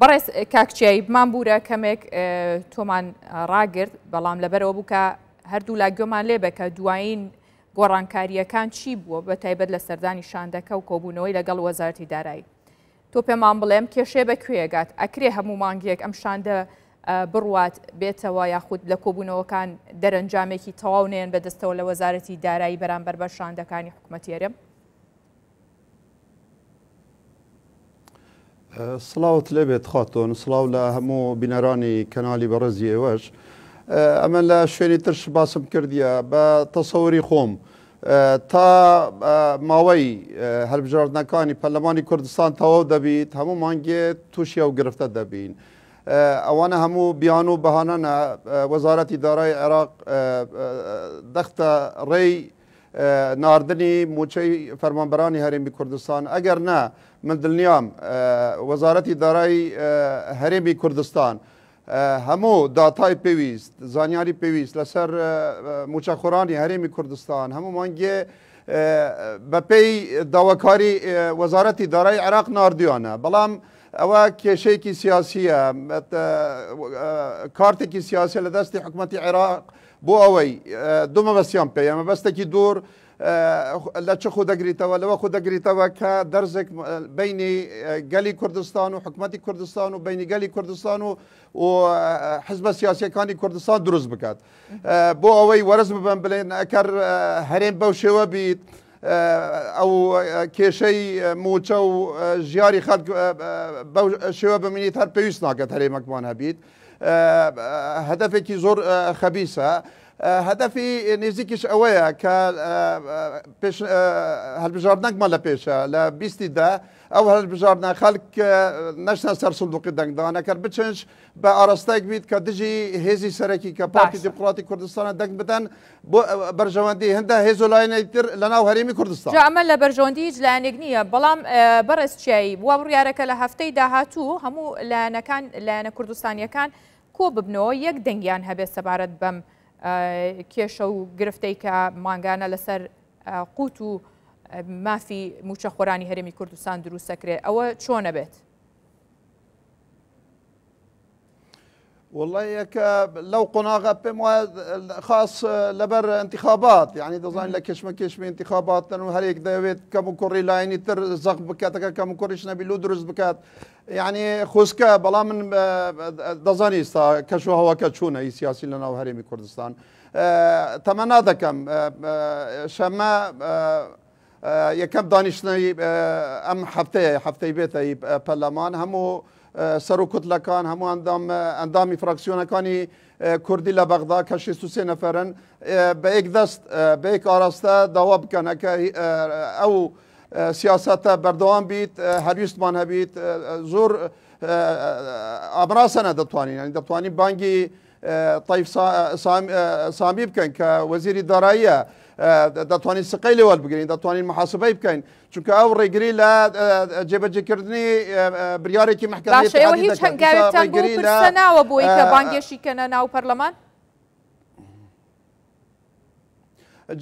بەڕێز کاکچیایی بمان بوورە کەمێک تۆمان ڕاگرت بەڵام لەبەرەوە بووکە هەردوو لا گوێمان لێ بکە دوایین گۆڕانکاریەکان چی بووە بە تایبەت لە سەردانی شاندەکە و کۆبوونەوەی لەگەڵ وەزارتی دارایی. تۆ پێمان بڵێم کێشێ بەکوێگات ئەکرێ هەموو مانگیەک ئەم شاندە بڕوات بێتەوە یاخود لە کۆبوونەوەکان دەرەنجامێکی تەواو نێن بەدەستەوە لە وەزارەتی دارایی بەرامبەر بە شاندەکانی حکوومەتێرم. سلااوت لەبێت خاتۆن سلااو لە هەموو بینەرانی کەنالی بەڕزی ئێوەش ئەمە لە شوێنی ترش باسم کردیە بە تەسەوری خۆم تا ماوەی هەربژاردنەکانی پەرلەمانی کوردستان تەواو دەبیت هەموو مانگێ تووشە و گرفتە دەبین. ئەوانە هەموو بیان و بەهانەنە وەزارەتی دارای عێراق دەختە ڕێی ناردنی موچەی فەرمانبەرانی هەرێمی کوردستان ئەگەر نە مندلنیام وزارەتی دارایی هەرێمی کوردستان هەموو داتای پێویست زانیاری پێویست لەسەر موچەخۆرانی هەرێمی کوردستان هەمومانگێ بەپێی داواکاری وەزارەتی دارایی عراق ناردیانە بەڵام ئەوە کێشەیەکی سیاسیە کارتێکی سیاسی لە دەستی حکوومەتتی عێراق بۆ ئەوەی دوو مەبەستیان پێ مەبەستێکی دوور لە چ خۆ دەگریتەوە لەوە خۆ دەگریتەوە کە دەرزێک بینی گەلی کوردستان و حکومەتی کوردستان و بینی گەلی کوردستان و و حزب سیاسەکانی کوردستان دروست بکات بۆ ئەوەی وەرز ببن بڵێن ئەکەر هەرێن بەو شێوە بیت ئەو کێشەی موچە و ژیاری خەک شێوە بمینیت هەر پێویست ناکەت هەرێمەکمان هەبیت هەدفێکی زۆر خەبیسە. هەدەفی نێزیکیش ئەوەیە کە هەلبژاردنەکمە لە پێشە لە بیستیدا ئەو هەلبژاردنە خەک نەشنە سەر سندوقی دەنگدانەکە بچنج بە ئاراستایك بیت کە دژی هێزی سەرەکی کە پارتی دیپڵاتی کوردستانە دەنگ بدەن بۆ بەرژەوەندی هەندە هێز و لاینەیتر لەناو هەرمی کوردستان ئەمە لە بەرژۆندی لایەنێک نییە بەڵام بەڕێستچایی بووە بڕیارەکە لە هەفتەی داهاتوو هەموو لایەنەکان لایەنە کوردستانیەکان کۆ ببنەوە یەک دەنگیان هەبێت سەبارەت بەم. کێشە و گرفتەی کە ماگانە لەسەر قووت و مافی موچەخۆرانی هەرمی کوردستان دروست سەکرێت ئەوە چۆنە بێت؟ والله يك لو قناغة بما خاص لبر انتخابات يعني دزاين لكش ما كش انتخابات لانه هريك دايت كم كوري لايني تر زغ بكات كم كوريش نبي لودرز بكات يعني خوسكا بلا من آه، دزاني استا كشو هو كشونه اي سياسي لنا وهريم كردستان أه تمنا دكم آه،, أه شما أه, آه، يكم دانشني ام حفتي حفتي بيتي برلمان همو سر و کتلکان همو اندام اندامی فراکسیونکانی اه، کوردی لە بەغدا کە 63 نەفەرن اه، بە ئێک دەست اه، بە ئێک ئاراستە داوا بکەنەکە ئەو سیاستە بەردەوام بیت هەرویستمان هەبیت زۆر ئابراسەنە دەتوانین دەتوانین بانگی طیف سامی بکەن کە وەزیری داراییە. سقیل ول بگیرین محاسبه دەتوانین سقەی لەوە بگرین دەتوانین محاسبەی بکەین چونکە ئەو ڕێگری لە اه، جێبەجێکردنی اه، بریارێکی محکەگەری ناوە بۆی کە بانگێشی کەنە ناو پەرلەمان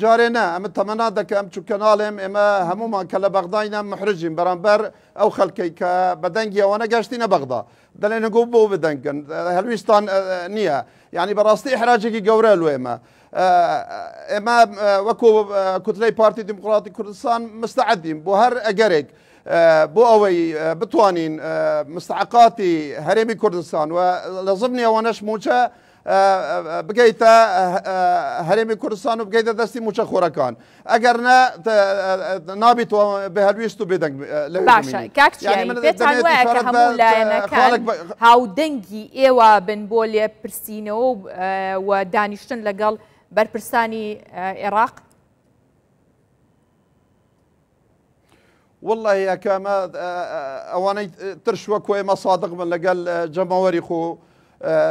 جارێ نە ئەمە تەمەنا دەکەم چونکە ناڵێم ئێمە هەمومان کە لە بەغداینە محرجین بەرامبەر ئەو خەلکەی کە بەدەنگی ئەوەنە گەشتینە بەغدا دەڵێ نەگۆ بۆ بدنگن هەلویستان اه، نییە یعنی بەڕاستی حراجێکی گەورە لێمە. ئێمە وەکو کوتلەی پارتی دیموکراتی کوردستان مستعدیم بۆ هەر ئەگەرێک بۆ ئەوەی بتوانین مستعقاتی هەرێمی کوردستان و لە زمنی ئەوەنەش موچە بگەیتە هەرێمی کوردستان و بگەیتە دەستی موچە خۆرەکان ئەگەر نە نابیت بە هەرویست و بێدەنگ هاودەنگی ئێوە بن بۆ لێ پرسیینەوە و دانیشتن لەگەڵ بربرساني آه، عراق والله يا كما آه، آه، اوانا ترشوه كوي مصادق من لقال جماوري خو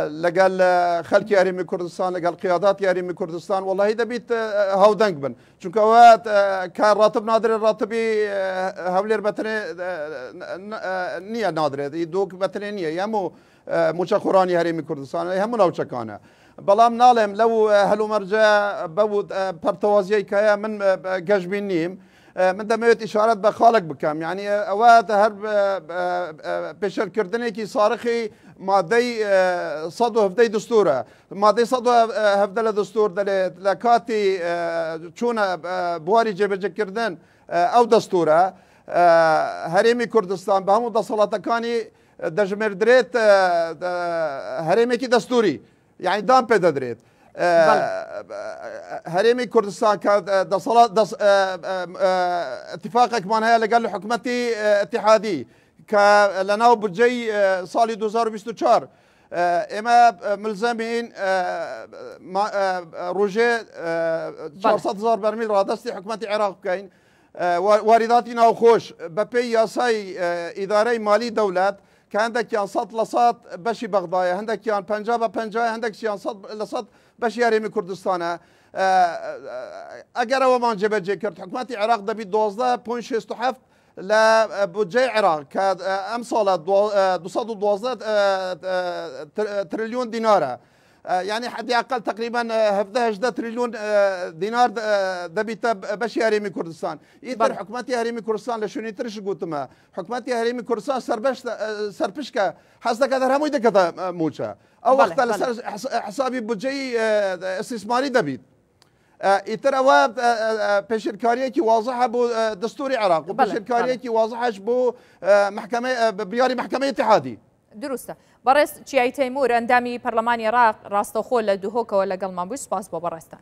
لقال خلق ياري من كردستان لقال قيادات ياري من كردستان والله کوردستان بيت هاو دنك بن چونك اوات چونکەوە کار ڕاتب نادرێت ڕاتبی هەولێر بەترێ نییە نادرێت دۆک بەترێن نییە یەم و موچە من كردستان يامو هەموو ناوچەکانە بەڵام ناڵێم لەو هەلومەرجە پەرتەوازیەی کایە من گەشتبی نیم. من دەمەوێت ئشارەت بە خاڵک بکەم یعنی ئەوە هەر پێشەرکردنێکی سارخی مادەی 1970 دستورە مادەی 1970 لە دستور دەلێت لە کاتی چوونە بواری جێبەجەکردن ئەو دەستورە هەرێمی کوردستان بە هەموو دەسەڵاتەکانی دەژمێردرێت هەرێمێکی دەستوری. يعني دام بيدادريت آه، آه، آه، هريمي كردستان كان دصلات دص اتفاقك من هي قال له حكمتي اتحادي لناو برجي صالي دوزار 2024 اما ملزمين روجي 400 برميل رادستي حكمتي عراق كاين وارداتي ناو خوش ببي ياساي اداري مالي دولات که هندک یان صد لصات بشي هندک یان پنجا با پنجا هندک یان صد لصات بشي هريمي کردستانه اگر او من جبه جه کرد حکومت عراق دبی دوازده 12 پون هفت ل بودجه عراق که امسال دو صد و دوازده تریلیون دیناره يعني حد اقل تقريبا 17 18 تريليون دينار دبيتا باش هريمي كردستان يتر حكومتي هريمي كردستان لشون يترش قوتما حكومتي هريمي كردستان سربش سربشكا حسنا كذا همو يدكتا موشا او وقت حسابي بودجي استثماري دبيت اتر و پیشرکاریه که واضحه بو دستور عراق و پیشرکاریه که واضحه بو محکمه بیاری محکمه اتحادی درسته بەڕێز چیای تەیمور ئەندامی پەرلەمانی ڕاستەخۆ لە دوهۆکەوە لەگەڵمان بووی سپاس بۆ بەڕێستان